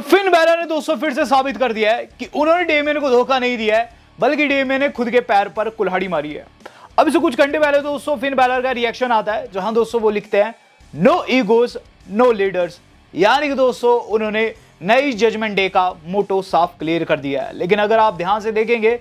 तो Finn Balor ने दोस्तों फिर से साबित कर दिया है कि उन्होंने डेमियन को धोखा नहीं दिया है बल्कि डेमियन ने खुद के पैर पर कुल्हाड़ी मारी है अब इसे कुछ घंटे पहले दोस्तों फिन बैलर का रिएक्शन आता है जहां दोस्तों वो लिखते हैं नो ईगोज नो लीडर्स यानी कि दोस्तों उन्होंने नई जजमेंट डे का मोटो साफ क्लियर कर दिया है लेकिन अगर आप ध्यान से देखेंगे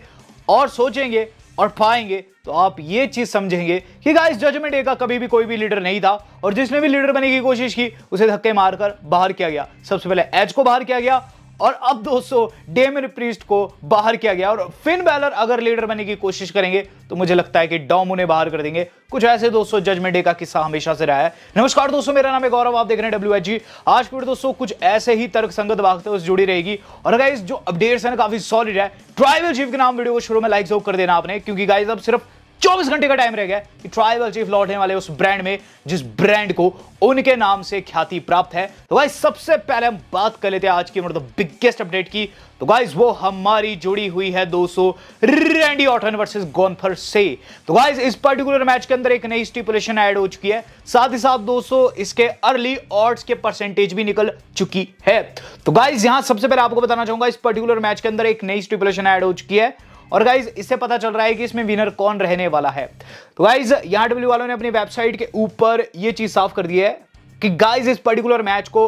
और सोचेंगे और पाएंगे तो आप ये चीज समझेंगे कि गाइस जजमेंट डे का कभी भी कोई भी लीडर नहीं था और जिसने भी लीडर बनने की कोशिश की उसे धक्के मारकर बाहर किया गया सबसे पहले एज को बाहर किया गया और अब दोस्तों डेमिर प्रीस्ट को बाहर किया गया और फिन बैलर अगर लीडर बनने की कोशिश करेंगे तो मुझे लगता है कि डॉम उन्हें बाहर कर देंगे कुछ ऐसे दोस्तों जजमेंट डे का किस्सा हमेशा से रहा है नमस्कार दोस्तों मेरा नाम है गौरव आप देख रहे हैं डब्ल्यू एच आज की दोस्तों कुछ ऐसे ही तर्क संगत वाक्य से जुड़ी रहेगी और गाइज जो अपडेट्स ना काफी सॉलिड है ट्राइबल चीफ के नाम वीडियो को शुरू में लाइक जो कर देना आपने क्योंकि गाइज अब सिर्फ चौबीस घंटे का टाइम रह गया कि ट्राइबल चीफ लौटने वाले उस ब्रांड में जिस ब्रांड को उनके नाम से ख्याति प्राप्त है तो भाई सबसे पहले हम बात कर लेते हैं आज की मतलब बिगेस्ट अपडेट की तो गाइज वो हमारी जुड़ी हुई है 200 रैंडी ऑटन वर्सेज गोन्थर से तो गाइज इस पर्टिकुलर मैच के अंदर एक नई स्टिपुलेशन ऐड हो चुकी है साथ ही साथ 200 इसके अर्ली ऑर्ड्स के परसेंटेज भी निकल चुकी है तो गाइज यहां सबसे पहले आपको बताना चाहूंगा इस पर्टिकुलर मैच के अंदर एक नई स्टिपुलेशन ऐड हो चुकी है और गाइज इससे पता चल रहा है कि इसमें विनर कौन रहने वाला है तो गाइज यहां डब्ल्यू वालों ने अपनी वेबसाइट के ऊपर यह चीज साफ कर दी है कि गाइज इस पर्टिकुलर मैच को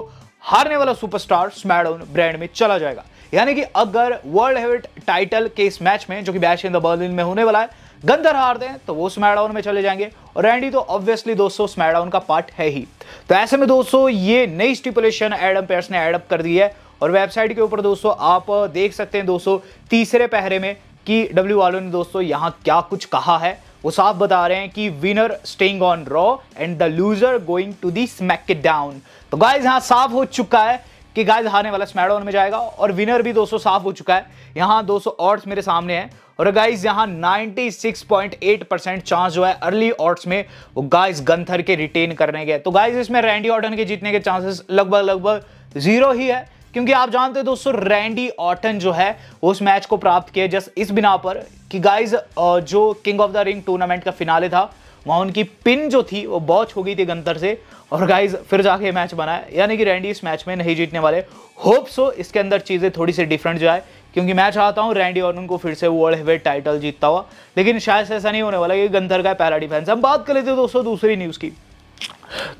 हारने वाला सुपरस्टार स्मैडोन ब्रांड में चला जाएगा यानी कि अगर वर्ल्ड हेविट टाइटल के इस मैच में जो कि बैश इन द बर्लिन में होने वाला है गंधर हारते हैं तो वो स्मैडाउन में चले जाएंगे और रैंडी तो ऑब्वियसली दोस्तों स्मैडाउन का पार्ट है ही तो ऐसे में दोस्तों ये नई स्टिपुलेशन एडम पेयर्स ने एडअप कर दी है और वेबसाइट के ऊपर दोस्तों आप देख सकते हैं दोस्तों तीसरे पहरे में कि डब्ल्यू वालों ने दोस्तों यहाँ क्या कुछ कहा है वो साफ बता रहे हैं कि winner staying on Raw and the loser going to the smack it down तो गाइज यहाँ साफ हो चुका है कि गाइज हारने वाला स्मैडाउन में जाएगा और विनर भी दोस्तों साफ हो चुका है यहाँ दो सौ मेरे सामने हैं और गाइज यहाँ 96.8 परसेंट चांस जो है अर्ली ऑर्ड्स में वो गाइज गंथर के रिटेन करने के तो गाइज इसमें रैंडी ऑर्डन के जीतने के चांसेस लगभग लगभग जीरो ही है क्योंकि आप जानते दोस्तों रैंडी ऑटन जो है उस मैच को प्राप्त किया जस्ट इस बिना पर कि गाइज जो king of the ring tournament का फिनाले था वहाँ उनकी पिन जो थी वो बॉच हो गई थी गंतर से और गाइज फिर जाके मैच बनाया यानी कि रैंडी इस मैच में नहीं जीतने वाले होप सो इसके अंदर चीज़ें थोड़ी सी डिफरेंट जाए क्योंकि मैं चाहता हूँ रैंडी ऑर्टन को फिर से वर्ल्ड हेवेट टाइटल जीतता हुआ लेकिन शायद ऐसा नहीं होने वाला कि गंतर का पहला डिफेंस हम बात कर लेते हैं दोस्तों दूसरी न्यूज़ की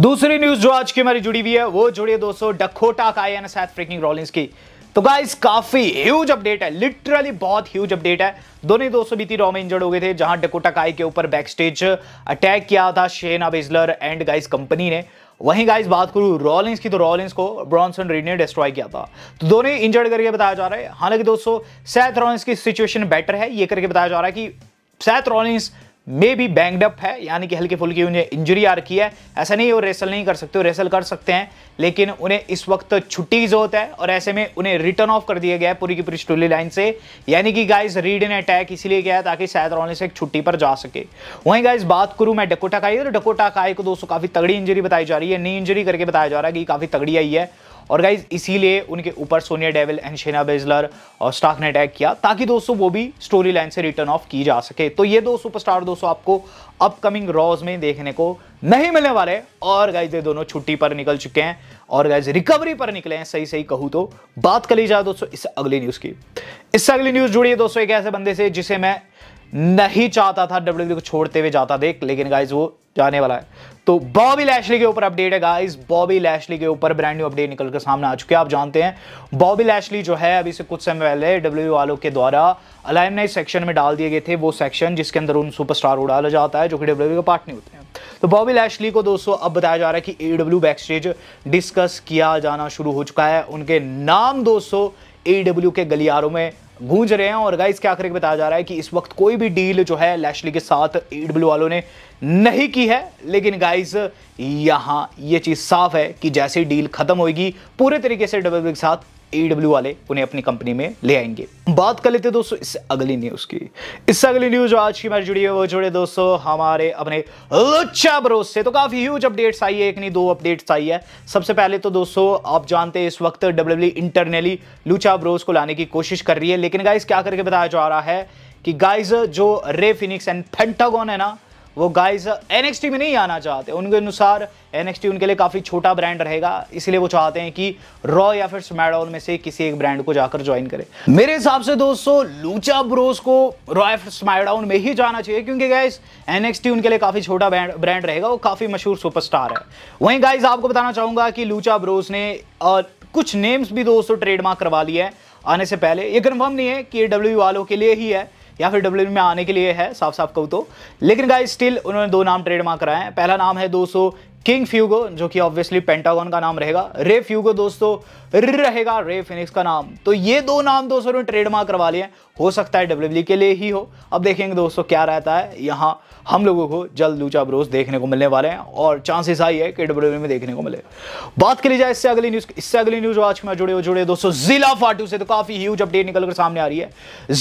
दूसरी न्यूज जो आज की हमारी जुड़ी हुई है वो जुड़ी है दोस्तों डकोटा का I N S freaking Rollins की तो गाइस काफी ह्यूज अपडेट है लिटरली बहुत ह्यूज अपडेट है दोनों ही दोस्तों बीती रॉ में इंजर्ड हो गए थे जहां डकोटा काई के ऊपर बैक स्टेज अटैक किया था Shayna Baszler and guys company ने वहीं गाइस बात करूं रॉलिंस की तो रॉलिंस को ब्रॉन्सन रीड ने डिस्ट्रॉय किया था तो दोनों ही इंजर्ड करके बताया जा रहा है हालांकि दोस्तों सैथ रॉलिंस की सिचुएशन बेटर है ये करके बताया जा रहा है कि Seth Rollins may be banged up है यानी कि हल्की फुल्की उन्हें इंजरी आ रखी है ऐसा नहीं वो रेसल नहीं कर सकते रेसल कर सकते हैं लेकिन उन्हें इस वक्त छुट्टी की जरूरत है और ऐसे में उन्हें रिटर्न ऑफ कर दिया गया है पूरी की पूरी स्टोली लाइन से यानी कि गाइज रीड इन अटैक इसीलिए गया ताकि शायद रोने से एक छुट्टी पर जा सके वहीं गाइज बात करूँ मैं डकोटा काई और डकोटा काई को दोस्तों काफ़ी तगड़ी इंजरी बताई जा रही है नी इंजरी करके बताया जा रहा है कि काफ़ी तगड़ी आई है और गाइज इसीलिए उनके ऊपर Sonya Deville and Shayna Baszler और स्टाक ने अटैक किया ताकि दोस्तों वो भी स्टोरी लाइन से रिटर्न ऑफ की जा सके तो ये दो सुपरस्टार दोस्तों आपको अपकमिंग रॉज में देखने को नहीं मिलने वाले और गाइज ये दोनों छुट्टी पर निकल चुके हैं और गाइज रिकवरी पर निकले हैं सही सही कहूँ तो बात कर ली जाए दोस्तों इस अगली न्यूज़ की इससे अगली न्यूज़ जुड़ी है दोस्तों एक ऐसे बंदे से जिसे मैं नहीं चाहता था डब्ल्यू e को छोड़ते हुए जाता देख लेकिन गाइज वो जाने वाला है तो बॉबी लैशली के ऊपर अपडेट है गाइस बॉबी लैशली के ऊपर ब्रांड न्यू अपडेट निकल के सामने आ चुके हैं आप जानते हैं बॉबी लैशली जो है अभी से कुछ समय पहले डब्ल्यू वालों के द्वारा अलाइमनाइ सेक्शन में डाल दिए गए थे वो सेक्शन जिसके अंदर उन सुपरस्टार को डाला जाता है जो कि डब्ल्यू का पार्ट नहीं होते हैं तो बॉबी लैशली को दोस्तों अब बताया जा रहा है कि एडब्ल्यू बैक बैकस्टेज डिस्कस किया जाना शुरू हो चुका है उनके नाम दोस्तों एडब्ल्यू के गलियारों में गूंज रहे हैं और गाइस के आखिर बताया जा रहा है कि इस वक्त कोई भी डील जो है लैशली के साथ ए वालों ने नहीं की है लेकिन गाइस यहां ये चीज साफ है कि जैसे डील खत्म होगी पूरे तरीके से डब्ल्यू के साथ ईडब्ल्यू वाले उन्हें अपनी कंपनी में ले आएंगे बात कर लेते दोस्तों इस अगली न्यूज की इससे अगली न्यूज आज की हमारी जुड़ी है वो जुड़े दोस्तों हमारे अपने लुच्चा ब्रोस से तो काफी ह्यूज अपडेट्स आई है एक नहीं दो अपडेट्स आई है सबसे पहले तो दोस्तों आप जानते हैं इस वक्त डब्ल्यू इंटरनली लुचा ब्रोस को लाने की कोशिश कर रही है लेकिन गाइज क्या करके बताया जा रहा है कि गाइज जो रे फिनिक्स एंड पेंटागॉन है ना वो गाइस एनएक्सटी में नहीं आना चाहते उनके अनुसार एनएक्सटी उनके लिए काफ़ी छोटा ब्रांड रहेगा इसलिए वो चाहते हैं कि रॉ या फिर स्मैडॉल में से किसी एक ब्रांड को जाकर ज्वाइन करें मेरे हिसाब से दोस्तों लूचा ब्रोस को रॉ या फिर स्मैडाउन में ही जाना चाहिए क्योंकि गाइस एनएक्सटी उनके लिए काफ़ी छोटा ब्रांड रहेगा वो काफ़ी मशहूर सुपरस्टार है वहीं गाइज आपको बताना चाहूँगा कि लूचा ब्रोस ने और कुछ नेम्स भी दोस्तों ट्रेडमार्क करवा लिए हैं आने से पहले ये कन्फर्म नहीं है कि ए डब्ल्यू वालों के लिए ही है या फिर डब्ल्यू में आने के लिए है साफ साफ कहूँ तो लेकिन गाइस स्टिल उन्होंने दो नाम ट्रेडमार्क कराए हैं पहला नाम है दोस्तों किंग फ्यूगो जो कि ऑब्वियसली पेंटागॉन का नाम रहेगा रे फ्यूगो दोस्तों रहेगा रे फिनिक्स का नाम तो ये दो नाम दोस्तों ने ट्रेडमार्क करवा लिए हो सकता है डब्ल्यू e के लिए ही हो अब देखेंगे दोस्तों क्या रहता है यहाँ हम लोगों को जल्द लूचा ब्रोस देखने को मिलने वाले हैं और चांसेस आई है कि डब्ल्यू e में देखने को मिले बात करी जाए इससे अगली न्यूज इससे अगली न्यूज आज में जुड़े हुए जुड़े दोस्तों जिला फाटू से तो काफी ह्यूज अपडेट निकलकर सामने आ रही है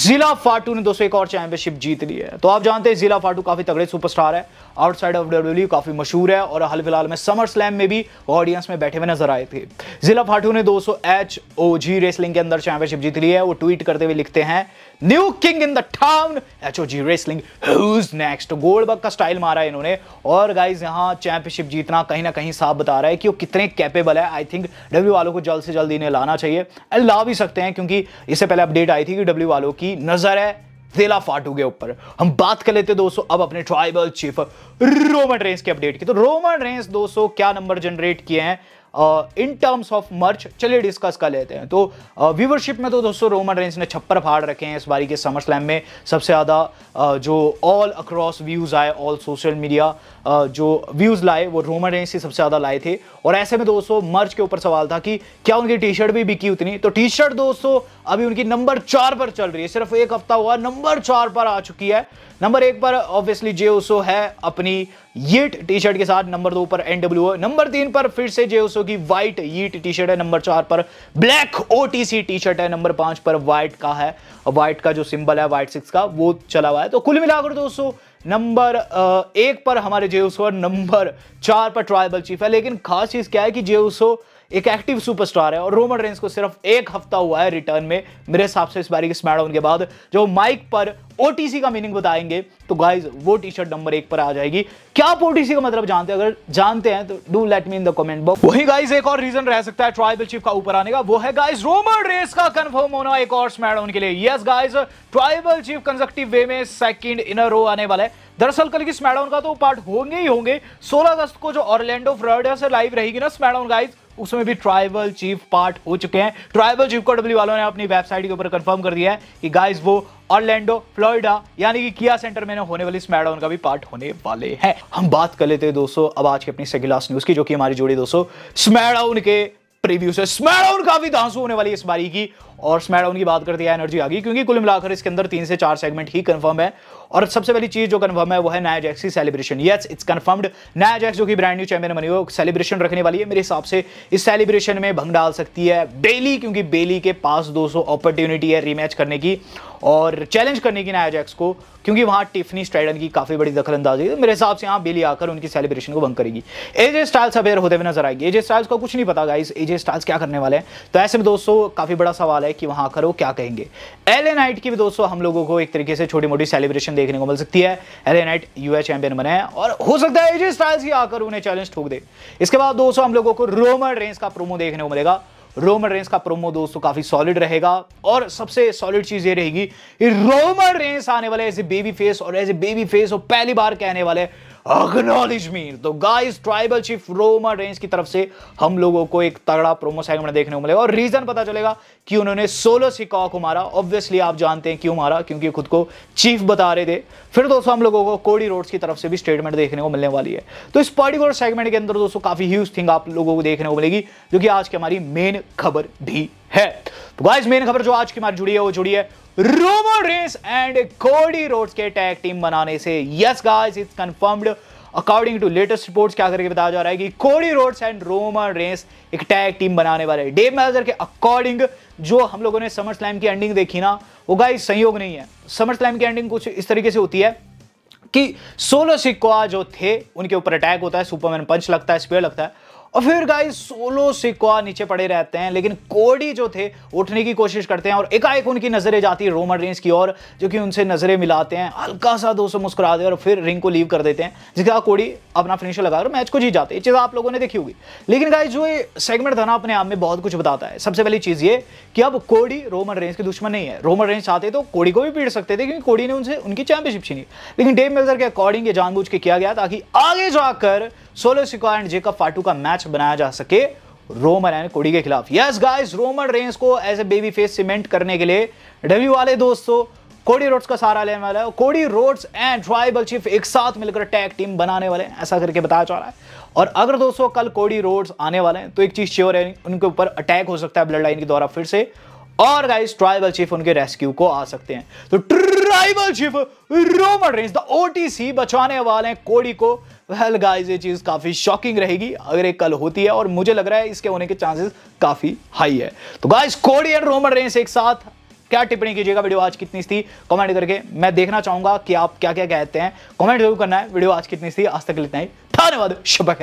जिला फाटू ने दोस्तों एक और चैंपियनशिप जीत ली है तो आप जानते हैं जिला फाटू काफी तगड़े सुपरस्टार है आउटसाइड ऑफ डब्ल्यू काफी मशहूर है और हाल फिलहाल में समर स्लैम में भी ऑडियंस में बैठे हुए नजर आए थे जिला फाटू ने दोस्तों एच ओ जी रेसलिंग के अंदर चैंपियनशिप जीत ली है वो ट्वीट करते हुए लिखते हैं new king in the town HOG wrestling whose next Goldberg का स्टाइल मारा है इन्होंने और गाइज यहाँ चैंपियनशिप जीतना कहीं ना कहीं साफ बता रहा है कि वो कितने कैपेबल है आई थिंक डब्ल्यू वालों को जल्द से जल्द इन्हें लाना चाहिए एंड ला भी सकते हैं क्योंकि इससे पहले अपडेट आई थी कि डब्ल्यू वालों की नज़र है जिला फाटू के ऊपर हम बात कर लेते दोस्तों अब अपने ट्राइबल चीफ रोमन रेंस के अपडेट की तो रोमन रेंस दोस्तों क्या नंबर जनरेट किए हैं इन टर्म्स ऑफ मर्च चलिए डिस्कस कर लेते हैं तो व्यूवरशिप में तो दोस्तों रोमन रेंज ने छप्पर फाड़ रखे हैं इस बारी के समर स्लैम में सबसे ज़्यादा जो ऑल अक्रॉस व्यूज़ आए ऑल सोशल मीडिया जो व्यूज़ लाए वो रोमन रेंज से सबसे ज़्यादा लाए थे और ऐसे में दोस्तों मर्च के ऊपर सवाल था कि क्या उनकी टी शर्ट भी बिकी उतनी तो टी शर्ट दोस्तों अभी उनकी नंबर चार पर चल रही है सिर्फ एक हफ्ता हुआ नंबर चार पर आ चुकी है नंबर एक पर ऑब्वियसली जे है अपनी येट टी शर्ट के साथ नंबर दो पर एन नंबर तीन पर फिर से जे दोस्तों की व्हाइट ईट टी शर्ट है नंबर चार पर ब्लैक ओ टी शर्ट है नंबर पांच पर व्हाइट का है व्हाइट का जो सिंबल है व्हाइट सिक्स का वो चला हुआ है तो कुल मिलाकर दोस्तों नंबर एक पर हमारे जेउसो और नंबर चार पर ट्राइबल चीफ है लेकिन खास चीज क्या है कि जेउसो एक एक्टिव सुपरस्टार है और रोमन रेंस को सिर्फ एक हफ्ता हुआ है रिटर्न में मेरे हिसाब से इस बारी के स्मैडाउन के बाद जो माइक पर ओटीसी का मीनिंग बताएंगे तो गाइज वो टी शर्ट नंबर एक पर आ जाएगी क्या आप ओटीसी का मतलब जानते हैं अगर जानते हैं तो do let me in the comment box वही गाइज एक और रीजन रह सकता है ट्राइबल चीफ का ऊपर आने का वो है गाइज रोमन रेस का कंफर्म होना एक और स्मैडाउन के लिए yes guys tribal chief conjunctive way में सेकेंड इन रो आने वाला है दरअसल कल की स्मैडाउन का तो पार्ट होंगे ही होंगे 16 अगस्त को जो ऑरलैंडो फ्लोरिडा से लाइव रहेगी ना स्मैडाउन गाइस उसमें भी ट्राइबल चीफ पार्ट हो चुके हैं ट्राइबल चीफ को डब्ल्यू वालों ने अपनी वेबसाइट के ऊपर कंफर्म कर दिया है कि गाइस वो ऑर्लैंडो फ्लोरिडा यानी कि किया सेंटर में होने वाली स्मैडाउन उनका भी पार्ट होने वाले हैं हम बात कर लेते हैं दोस्तों अब आज की अपनी सेगिलास न्यूज की जो कि हमारी जोड़ी दोस्तों स्मैडाउन के प्रीव्यू से स्मैडाउन काफी धांसू होने वाली है इस बारी की और स्मैडाउन की बात करती है एनर्जी आ गई क्योंकि कुल मिलाकर इसके अंदर तीन से चार सेगमेंट ही कंफर्म है और सबसे पहली चीज जो कंफर्म है वो है नया जैक्स की सेलिब्रेशन यस इट्स कंफर्म्ड नया जैक्स जो कि ब्रांड न्यू चैंपियन बनी हो सेलिब्रेशन रखने वाली है मेरे हिसाब से इस सेलिब्रेशन में भंग डाल सकती है बेली क्योंकि बेली के पास 200 अपॉर्चुनिटी है रीमैच करने की और चैलेंज करने की नया जैक्स को क्योंकि वहां टिफनी स्ट्राइडन की काफी बड़ी दखल अंदाजी है तो मेरे हिसाब से यहाँ बेली आकर उनकी सेलिब्रेशन को भंग करेगी एजे स्टाइल्स अवेयर होते हुए नजर आएगी एजे स्टाइल्स को कुछ नहीं पता गाइस एजे स्टाइल्स क्या करने वाले हैं तो ऐसे में दोस्तों काफी बड़ा सवाल है है कि वहां आकर वो क्या कहेंगे एले नाइट की भी दोस्तों हम लोगों को एक तरीके से छोटी मोटी सेलिब्रेशन देखने को मिल सकती है एले नाइट यूएस चैंपियन बने हैं और हो सकता है एजे स्टाइल्स ही आकर उन्हें चैलेंज ठोक दे इसके बाद दोस्तों हम लोगों को रोमन रेंस का प्रोमो देखने को मिलेगा रोमन रेंस का प्रोमो दोस्तों काफी सॉलिड रहेगा और सबसे सॉलिड चीज ये रहेगी रोमन रेंस आने वाले एज ए बेबी फेस और एज ए बेबी फेस वो पहली बार कहने वाले अग्नोलेज मी तो guys tribal chief Roman Reigns की तरफ से हम लोगों को एक तगड़ा प्रोमो सेगमेंट देखने को मिलेगा और रीजन पता चलेगा कि उन्होंने सोलो सिकॉ को मारा ऑब्वियसली आप जानते हैं क्यों मारा क्योंकि खुद को चीफ बता रहे थे फिर दोस्तों हम लोगों को कोडी रोड्स की तरफ से भी स्टेटमेंट देखने को मिलने वाली है तो इस पर्टिकुलर सेगमेंट के अंदर दोस्तों काफी ह्यूज थिंग आप लोगों को देखने को मिलेगी जो कि आज की हमारी मेन खबर भी है तो गाइस मेन खबर जो आज की हमारी जुड़ी है वो जुड़ी है Roman Reigns and Cody Rhodes के टैग टीम बनाने से yes guys it's confirmed according to latest reports क्या करके बताया जा रहा है कि Cody Rhodes and Roman Reigns एक टैग टीम बनाने वाले हैं डेव मैनेजर के अकॉर्डिंग जो हम लोगों ने समर स्लैम की एंडिंग देखी ना वो गाइस संयोग नहीं है समर स्लैम की एंडिंग कुछ इस तरीके से होती है कि सोलो सिक्वा जो थे उनके ऊपर अटैक होता है सुपरमैन पंच लगता है स्पेयर लगता है और फिर गाइस सोलो सिक्वा नीचे पड़े रहते हैं लेकिन कोडी जो थे उठने की कोशिश करते हैं और एकाएक उनकी नजरें जाती है रोमन रेंस की ओर जो कि उनसे नजरें मिलाते हैं हल्का सा दो सौ मुस्कुरा दे और फिर रिंग को लीव कर देते हैं जिसके बाद कोडी अपना फिनिशर लगा और मैच को जीत जाते हैं चीज़ आप लोगों ने देखी होगी लेकिन गाय जो ये सेगमेंट था ना अपने आप में बहुत कुछ बताता है सबसे पहली चीज़ ये कि अब कोडी रोमन रेंस के दुश्मन नहीं है रोमन रेंस चाहते तो कोडी को भी पीट सकते थे क्योंकि कोडी ने उनसे उनकी चैंपियनशिप छीनी लेकिन डेव मिल्जर के अकॉर्डिंग ये जानबूझ के किया गया ताकि आगे जाकर सोलो सिका एंड जेकब फाटू का मैच बनाया जा सके रोमन एंड कोडी के खिलाफ यस गाइस रोमन रेंस को as a baby face cement करने के लिए डब्ल्यू वाले दोस्तों कोडी रोड्स का सहारा लेने वाला है कोडी रोड्स एंड ट्राइबल चीफ एक साथ मिलकर टैग टीम बनाने वाले हैं ऐसा करके बताया जा रहा है और अगर दोस्तों कल कोडी रोड्स आने वाले हैं तो एक चीज श्योर है उनके ऊपर अटैक हो सकता है ब्लड लाइन के द्वारा फिर से और गाइस ट्राइबल चीफ उनके रेस्क्यू को आ सकते हैं तो tribal chief Roman Reigns the OTC बचाने वाले हैं कोडी को वेल गाइस ये चीज़ काफ़ी शॉकिंग रहेगी अगर ये कल होती है और मुझे लग रहा है इसके होने के चांसेस काफ़ी हाई है तो गाइस कोडी एंड रोमन रेंस एक साथ क्या टिप्पणी कीजिएगा वीडियो आज कितनी थी कमेंट करके मैं देखना चाहूंगा कि आप क्या क्या कहते हैं कमेंट जरूर करना है वीडियो आज कितनी थी आज तक लेते ही धन्यवाद शुभक है